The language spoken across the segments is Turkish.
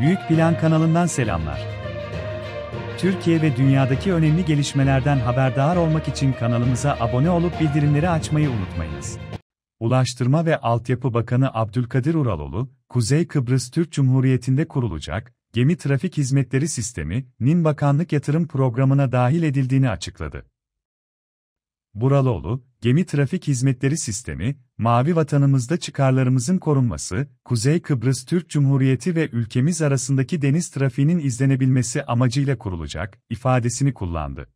Büyük Plan kanalından selamlar. Türkiye ve dünyadaki önemli gelişmelerden haberdar olmak için kanalımıza abone olup bildirimleri açmayı unutmayınız. Ulaştırma ve Altyapı Bakanı Abdülkadir Uraloğlu, Kuzey Kıbrıs Türk Cumhuriyeti'nde kurulacak Gemi Trafik Hizmetleri Sistemi, NİN Bakanlık Yatırım Programı'na dahil edildiğini açıkladı. Buraloğlu, Gemi Trafik Hizmetleri Sistemi, Mavi vatanımızda çıkarlarımızın korunması, Kuzey Kıbrıs Türk Cumhuriyeti ve ülkemiz arasındaki deniz trafiğinin izlenebilmesi amacıyla kurulacak, ifadesini kullandı.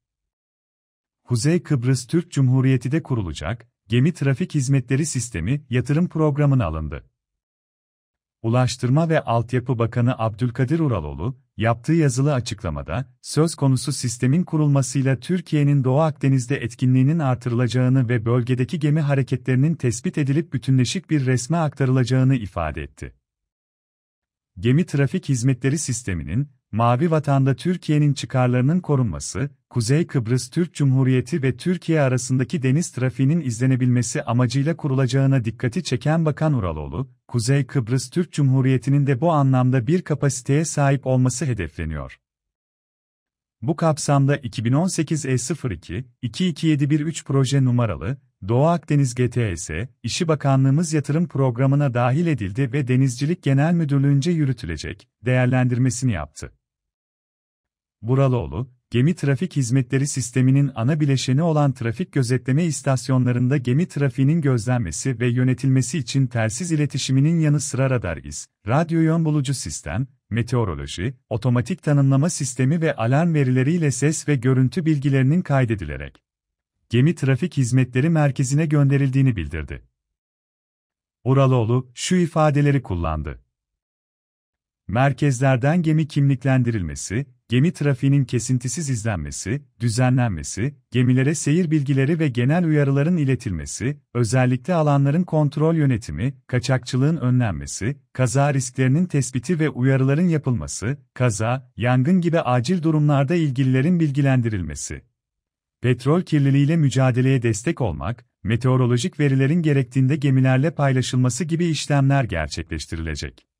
Kuzey Kıbrıs Türk Cumhuriyeti’de kurulacak, Gemi Trafik Hizmetleri Sistemi yatırım programına alındı. Ulaştırma ve Altyapı Bakanı Abdülkadir Uraloğlu, yaptığı yazılı açıklamada, söz konusu sistemin kurulmasıyla Türkiye'nin Doğu Akdeniz'de etkinliğinin artırılacağını ve bölgedeki gemi hareketlerinin tespit edilip bütünleşik bir resme aktarılacağını ifade etti. Gemi trafik hizmetleri sisteminin, Mavi Vatan'da Türkiye'nin çıkarlarının korunması, Kuzey Kıbrıs Türk Cumhuriyeti ve Türkiye arasındaki deniz trafiğinin izlenebilmesi amacıyla kurulacağına dikkati çeken Bakan Uraloğlu, Kuzey Kıbrıs Türk Cumhuriyeti'nin de bu anlamda bir kapasiteye sahip olması hedefleniyor. Bu kapsamda 2018 E02, 22713 proje numaralı, Doğu Akdeniz GTS, İşi Bakanlığımız yatırım programına dahil edildi ve Denizcilik Genel Müdürlüğü'nce yürütülecek, değerlendirmesini yaptı. Buraloğlu, gemi trafik hizmetleri sisteminin ana bileşeni olan trafik gözetleme istasyonlarında gemi trafiğinin gözlenmesi ve yönetilmesi için telsiz iletişiminin yanı sıra radar iz, radyo yön bulucu sistem, meteoroloji, otomatik tanımlama sistemi ve alarm verileriyle ses ve görüntü bilgilerinin kaydedilerek gemi trafik hizmetleri merkezine gönderildiğini bildirdi. Uraloğlu şu ifadeleri kullandı. Merkezlerden gemi kimliklendirilmesi, gemi trafiğinin kesintisiz izlenmesi, düzenlenmesi, gemilere seyir bilgileri ve genel uyarıların iletilmesi, özellikle alanların kontrol yönetimi, kaçakçılığın önlenmesi, kaza risklerinin tespiti ve uyarıların yapılması, kaza, yangın gibi acil durumlarda ilgililerin bilgilendirilmesi. Petrol kirliliğiyle mücadeleye destek olmak, meteorolojik verilerin gerektiğinde gemilerle paylaşılması gibi işlemler gerçekleştirilecek.